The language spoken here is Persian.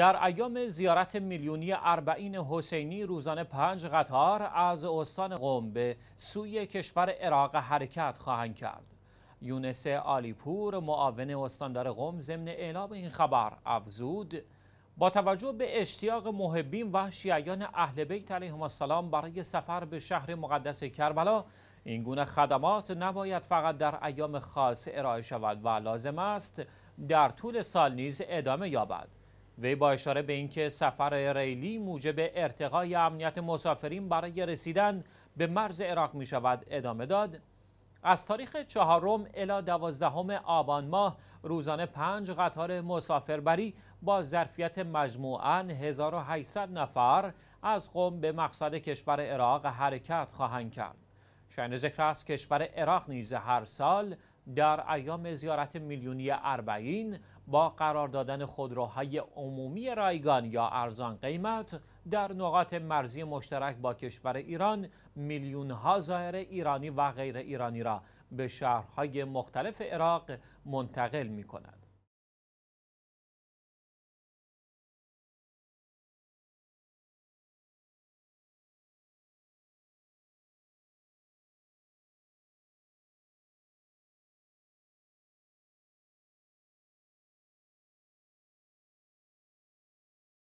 در ایام زیارت میلیونی اربعین حسینی روزانه پنج قطار از استان قم به سوی کشور عراق حرکت خواهند کرد. یونس آلیپور معاون استاندار قم ضمن اعلام این خبر افزود با توجه به اشتیاق محبین و شیعیان اهل بیت علیهم السلام برای سفر به شهر مقدس کربلا این گونه خدمات نباید فقط در ایام خاص ارائه شود و لازم است در طول سال نیز ادامه یابد وی با اشاره به اینکه سفر ریلی موجب ارتقای امنیت مسافرین برای رسیدن به مرز عراق می شود ادامه داد از تاریخ چهارم الی دوازدهم آبان ماه روزانه پنج قطار مسافربری با ظرفیت مجموعاً 1800 نفر از قوم به مقصد کشور عراق حرکت خواهند کرد. شاین ذکر است کشور عراق نیز هر سال در ایام زیارت میلیونی اربعین با قرار دادن خودروهای عمومی رایگان یا ارزان قیمت در نقاط مرزی مشترک با کشور ایران میلیونها ها زائر ایرانی و غیر ایرانی را به شهرهای مختلف عراق منتقل می کند.